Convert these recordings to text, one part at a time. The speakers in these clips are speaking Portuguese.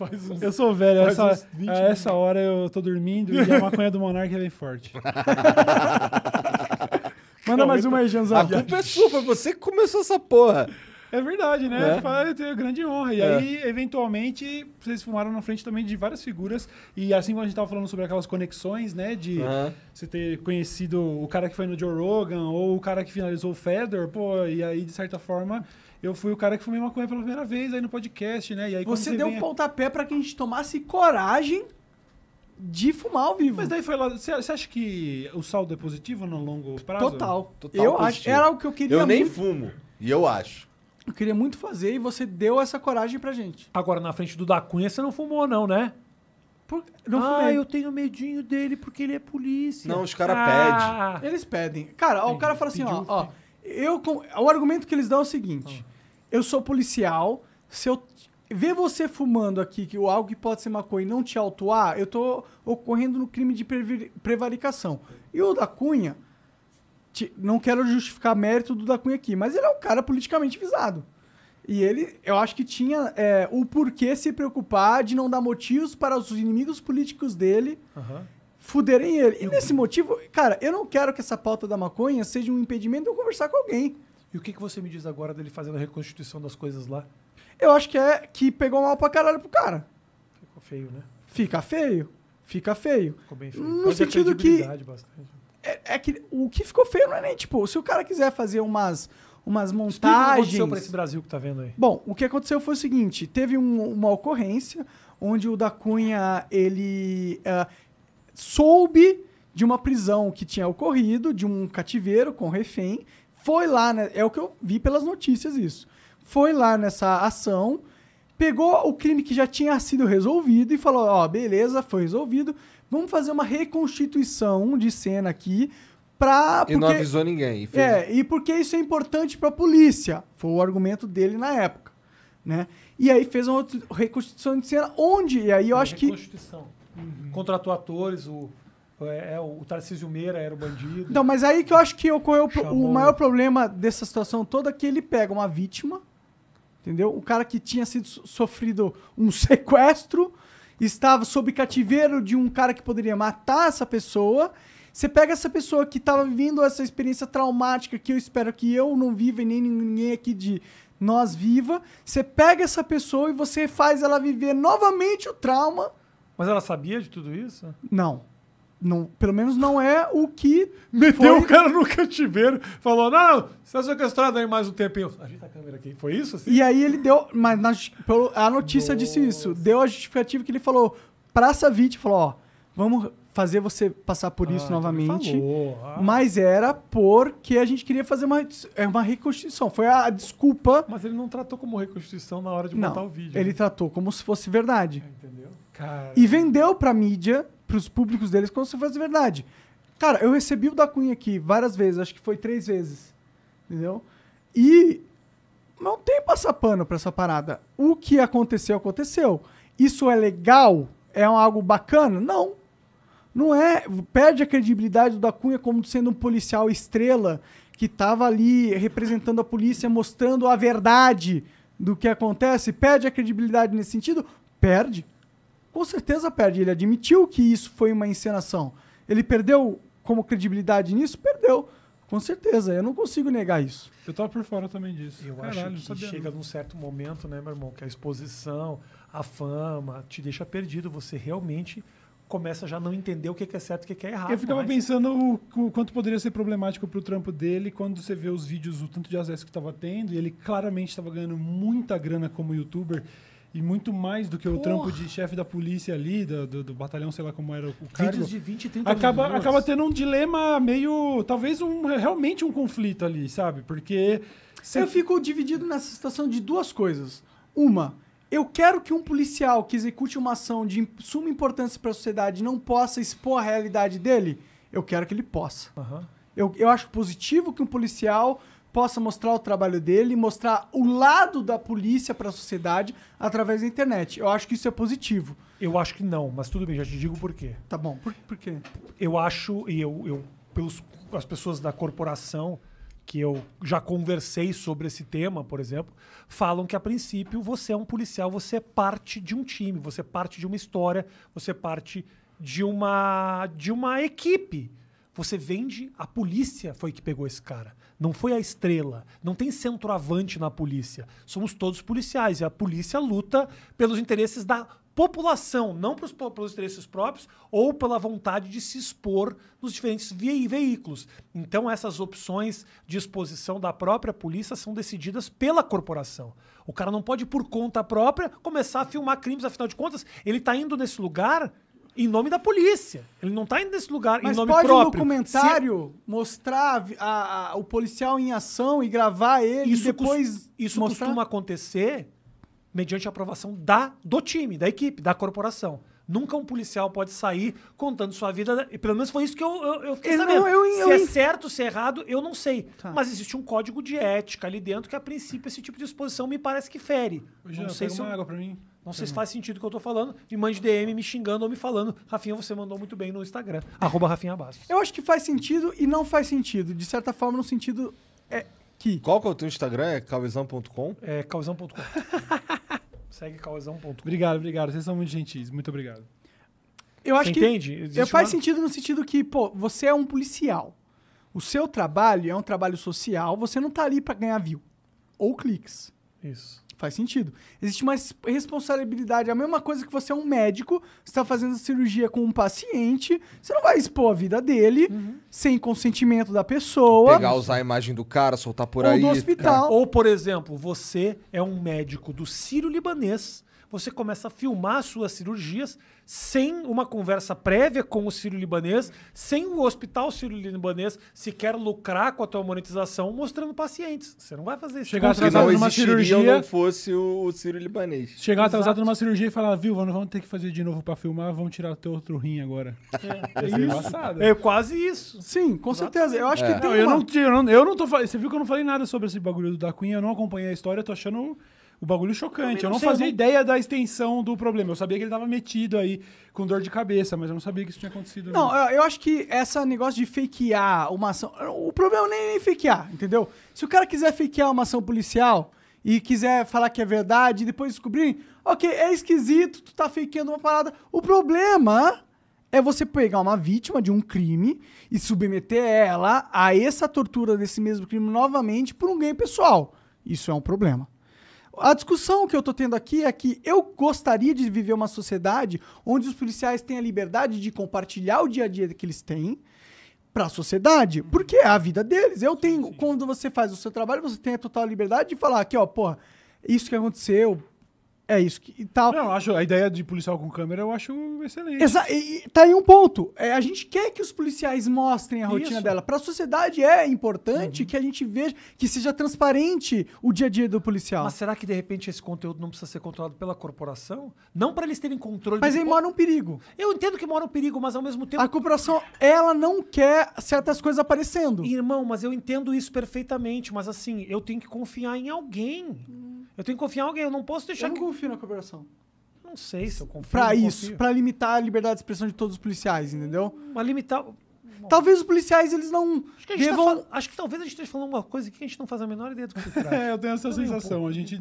Uns, eu sou velho, essa, a essa hora eu tô dormindo e a maconha do Monarca vem é forte. Manda mais então, uma aí, Janzão. A culpa é sua, você que começou essa porra. É verdade, né? É. Eu tenho grande honra. E é. aí, eventualmente, vocês fumaram na frente também de várias figuras. E assim como a gente estava falando sobre aquelas conexões, né? De uhum. você ter conhecido o cara que foi no Joe Rogan ou o cara que finalizou o Fedor, pô, e aí, de certa forma, eu fui o cara que fumei maconha pela primeira vez aí no podcast, né? E aí, você, você deu um pontapé para que a gente tomasse coragem de fumar ao vivo. Mas daí foi lá. Você acha que o saldo é positivo no longo prazo? Total. Total eu positivo. acho. Era o que eu queria. Eu nem muito. fumo. E eu acho. Eu queria muito fazer e você deu essa coragem pra gente. Agora, na frente do da Cunha, você não fumou, não, né? Por... Não ah, fumei. eu tenho medinho dele porque ele é polícia. Não, os caras ah. pedem. Eles pedem. Cara, ó, o cara fala assim, Pediu, ó, ó eu, o argumento que eles dão é o seguinte: ah. eu sou policial, se eu ver você fumando aqui que algo que pode ser maconha e não te autuar, eu tô ocorrendo no crime de prevaricação. E o da Cunha, te, não quero justificar mérito do da Cunha aqui, mas ele é um cara politicamente visado. E ele, eu acho que tinha é, o porquê se preocupar de não dar motivos para os inimigos políticos dele uhum fuderem ele. E nesse motivo, cara, eu não quero que essa pauta da maconha seja um impedimento de eu conversar com alguém. E o que, que você me diz agora dele fazendo a reconstituição das coisas lá? Eu acho que é que pegou mal pra caralho pro cara. Ficou feio, né? Fica feio. Fica feio. Ficou bem feio. No Pode sentido que. É, é, que o que ficou feio não é nem, tipo, se o cara quiser fazer umas, umas montagens. O que aconteceu pra esse Brasil que tá vendo aí? Bom, o que aconteceu foi o seguinte: teve um, uma ocorrência onde o da Cunha ele uh, soube de uma prisão que tinha ocorrido, de um cativeiro com refém, foi lá, né, é o que eu vi pelas notícias isso. Foi lá nessa ação, pegou o crime que já tinha sido resolvido e falou: "Ó, oh, beleza, foi resolvido. Vamos fazer uma reconstituição de cena aqui para porque... E não avisou ninguém. Fez... É, e porque isso é importante para a polícia. Foi o argumento dele na época, né? E aí fez uma reconstituição de cena onde e aí eu é acho que Uhum. Contratou atores, o, é, é o Tarcísio Meira era o bandido. Não, mas aí que eu acho que ocorreu Chamou. o maior problema dessa situação toda é que ele pega uma vítima, entendeu? O cara que tinha sido sofrido um sequestro, estava sob cativeiro de um cara que poderia matar essa pessoa. Você pega essa pessoa que estava vivendo essa experiência traumática que eu espero que eu não viva e nem ninguém aqui de nós viva. Você pega essa pessoa e você faz ela viver novamente o trauma mas ela sabia de tudo isso? Não. Não, pelo menos não é o que. Meteu foi... o cara no cativeiro, falou: não, você é sequestrado aí mais um tempinho. Ajeita tá a câmera aqui. Foi isso? Assim? E aí ele deu. Mas na, a notícia Nossa. disse isso. Deu a justificativa que ele falou pra Savit: falou, ó, vamos fazer você passar por ah, isso então novamente. Ah. Mas era porque a gente queria fazer uma, é, uma reconstituição. Foi a, a, desculpa. Mas ele não tratou como reconstituição na hora de montar o vídeo. Ele né? tratou como se fosse verdade. É, entendeu? Cara. E vendeu pra mídia, pros públicos deles, como se fosse verdade. Cara, eu recebi o da Cunha aqui várias vezes, acho que foi três vezes. Entendeu? E não tem passar pano pra essa parada. O que aconteceu, aconteceu. Isso é legal? É algo bacana? Não. Não é. Perde a credibilidade do da Cunha como sendo um policial estrela que estava ali representando a polícia, mostrando a verdade do que acontece. Perde a credibilidade nesse sentido? Perde. Com certeza perde. Ele admitiu que isso foi uma encenação. Ele perdeu como credibilidade nisso? Perdeu. Com certeza, eu não consigo negar isso. Eu tava por fora também disso. Eu Caralho, acho que chega num certo momento, né, meu irmão, que a exposição, a fama te deixa perdido. Você realmente começa já a não entender o que é certo e o que é errado. Eu ficava pensando o, o, quanto poderia ser problemático para o trampo dele quando você vê os vídeos, o tanto de acesso que estava tendo, e ele claramente estava ganhando muita grana como youtuber. E muito mais do que Porra. o trampo de chefe da polícia ali, do, do, do, batalhão, sei lá como era o cargo. Vídeos de 20, 30 acaba, acaba tendo um dilema meio. Talvez um, realmente um conflito ali, sabe? Porque. Eu fico dividido nessa situação de duas coisas. Uma, eu quero que um policial que execute uma ação de suma importância para a sociedade não possa expor a realidade dele. Eu quero que ele possa. Uhum. Eu, eu acho positivo que um policial possa mostrar o trabalho dele, mostrar o lado da polícia para a sociedade através da internet. Eu acho que isso é positivo. Eu acho que não, mas tudo bem, já te digo por quê. Tá bom, por, por quê? Eu acho, e eu, eu pelos, as pessoas da corporação que eu já conversei sobre esse tema, por exemplo, falam que a princípio você é um policial, você é parte de um time, você é parte de uma história, você é parte de uma de uma equipe. Você vende, a polícia foi que pegou esse cara. Não foi a estrela. Não tem centroavante na polícia. Somos todos policiais. E a polícia luta pelos interesses da população, não pros, pelos interesses próprios ou pela vontade de se expor nos diferentes ve veículos. Então, essas opções de exposição da própria polícia são decididas pela corporação. O cara não pode, por conta própria, começar a filmar crimes, afinal de contas, ele está indo nesse lugar em nome da polícia. Ele não está indo nesse lugar Mas em nome pode pode um documentário Se... É- mostrar a, a, o policial em ação e gravar ele isso e depois Isso mostrar... costuma acontecer mediante a aprovação da, do time, da equipe, da corporação. Nunca um policial pode sair contando sua vida. Pelo menos foi isso que eu, eu, eu fiquei sabendo. Não, eu, eu, se é certo, se é errado, eu não sei. Tá. Mas existe um código de ética ali dentro que, a princípio, esse tipo de exposição me parece que fere. Ô, Jean, não sei se uma água para mim. Não sei se uhum. faz sentido o que eu tô falando. Me mande DM me xingando ou me falando. Rafinha, você mandou muito bem no Instagram. Arroba Rafinha Bastos. Eu acho que faz sentido e não faz sentido. De certa forma, no sentido é que... Qual que é o teu Instagram? É calvezão.com? É calvezão.com. Segue calvezão.com. Obrigado, obrigado. Vocês são muito gentis. Muito obrigado. Eu acho você que entende? eu faz sentido no sentido que, pô, você é um policial. O seu trabalho é um trabalho social. Você não tá ali para ganhar view ou cliques. Isso. Faz sentido. Existe uma responsabilidade. É a mesma coisa que você é um médico, você está fazendo cirurgia com um paciente, você não vai expor a vida dele uhum. sem consentimento da pessoa. Pegar, usar a imagem do cara, soltar por Ou aí. Ou do hospital. Cara. Ou, por exemplo, você é um médico do Sírio-Libanês você começa a filmar suas cirurgias sem uma conversa prévia com o Ciro libanês sem o hospital Ciro libanês sequer lucrar com a tua monetização mostrando pacientes. Você não vai fazer isso. Chegar atrasado numa cirurgia... não fosse o, o libanês Chegar Exato. atrasado numa cirurgia e falar, viu, vamos ter que fazer de novo para filmar, vamos tirar teu outro rim agora. É, é, isso. é quase isso. Sim, com Exato. certeza. Eu acho é. que tem não, uma... eu, não, eu, não, eu não tô Você viu que eu não falei nada sobre esse bagulho do da Cunha, eu não acompanhei a história, eu tô achando o bagulho chocante. Não eu não, sei, fazia não... ideia da extensão do problema. Eu sabia que ele estava metido aí com dor de cabeça, mas eu não sabia que isso tinha acontecido. Não, não. eu acho que esse negócio de fakear uma ação. O problema nem é nem fakear, entendeu? Se o cara quiser fakear uma ação policial e quiser falar que é verdade e depois descobrirem, ok, é esquisito, tu tá fakeando uma parada. O problema é você pegar uma vítima de um crime e submeter ela a essa tortura desse mesmo crime novamente por um ganho pessoal. Isso é um problema. A discussão que eu estou tendo aqui é que eu gostaria de viver uma sociedade onde os policiais têm a liberdade de compartilhar o dia a dia que eles têm para a sociedade, uhum. porque é a vida deles. Eu tenho, quando você faz o seu trabalho, você tem a total liberdade de falar aqui, ó, porra, isso que aconteceu, é isso que e tal. Não, acho a ideia de policial com câmera eu acho excelente. Exa e, tá aí um ponto. É, a gente quer que os policiais mostrem a rotina dela. Para a sociedade é importante uhum. que a gente veja, que seja transparente o dia a dia do policial. Mas será que de repente esse conteúdo não precisa ser controlado pela corporação? Não para eles terem controle. Mas aí mora um perigo. Eu entendo que mora um perigo, mas ao mesmo tempo. A corporação, ela não quer certas coisas aparecendo. Irmão, mas eu entendo isso perfeitamente. Mas assim, eu tenho que confiar em alguém. Hum. Eu tenho que confiar em alguém, eu não posso deixar. Eu não que... confio na cooperação. Não sei se eu confio. Pra isso, confio. pra limitar a liberdade de expressão de todos os policiais, entendeu? Mas limitar. Bom, talvez os policiais eles não acho que, tá devam... tá fal... acho que talvez a gente esteja falando uma coisa que a gente não faz a menor ideia do que se trata. é, eu tenho essa eu sensação. Um a gente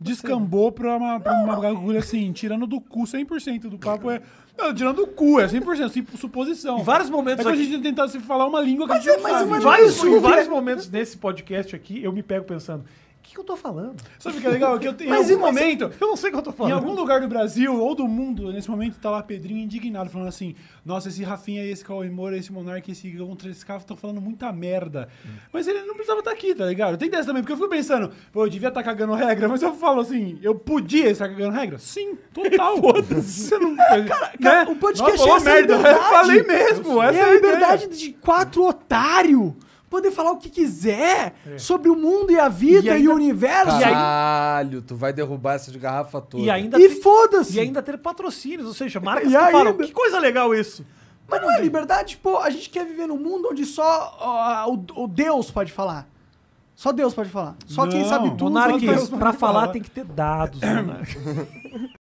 descambou para uma, pra uma bagulho assim, tirando do cu 100% do papo. É, não, tirando do cu, é 100%, assim, suposição. Em vários momentos. É que aqui... a gente tentar se falar uma língua que mas, a gente não é, mas, sabe. É mas, vários, em vários momentos nesse podcast aqui, eu me pego pensando que, que eu tô falando? Sabe o que é legal? É que eu, em mas, algum mas momento. Eu não sei o que eu tô falando. Em algum lugar do Brasil ou do mundo, nesse momento, tá lá Pedrinho indignado, falando assim: nossa, esse Rafinha, esse Cauê Moura, esse Monark, esse contra esse carro estão falando muita merda. Hum. Mas ele não precisava estar tá aqui, tá ligado? Tem dessa também, porque eu fico pensando, pô, eu devia estar tá cagando regra, mas eu falo assim, eu podia estar cagando regra? Sim, total. Você não. Cara, né? cara o podcast nossa, é essa merda. Liberdade. Eu falei mesmo, é essa é a liberdade ideia. de quatro otário poder falar o que quiser é. sobre o mundo e a vida e, ainda... e o universo. Caralho, tu vai derrubar essa de garrafa toda. E, ainda e ter... foda-se. E ainda ter patrocínios, ou seja, marcas e que ainda... falam, que coisa legal isso. Mas não é liberdade, pô, a gente quer viver num mundo onde só ah, o, o, Deus pode falar. Só Deus pode falar. Só não, quem sabe tudo. Monarque, pra para falar tem que ter dados. Né?